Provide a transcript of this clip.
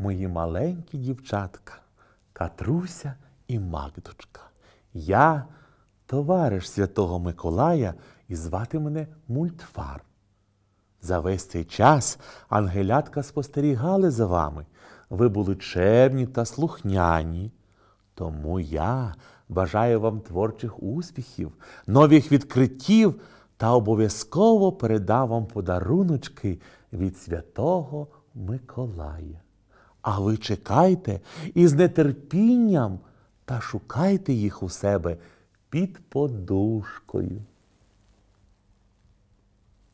мої маленькі дівчатка, Катруся і Магдочка. Я товариш Святого Миколая і звати мене Мультфар. За весь цей час ангелятка спостерігали за вами. Ви були чемні та слухняні. Тому я бажаю вам творчих успіхів, нових відкриттів та обов'язково передав вам подаруночки від Святого Миколая. А ви чекайте із нетерпінням та шукайте їх у себе під подушкою.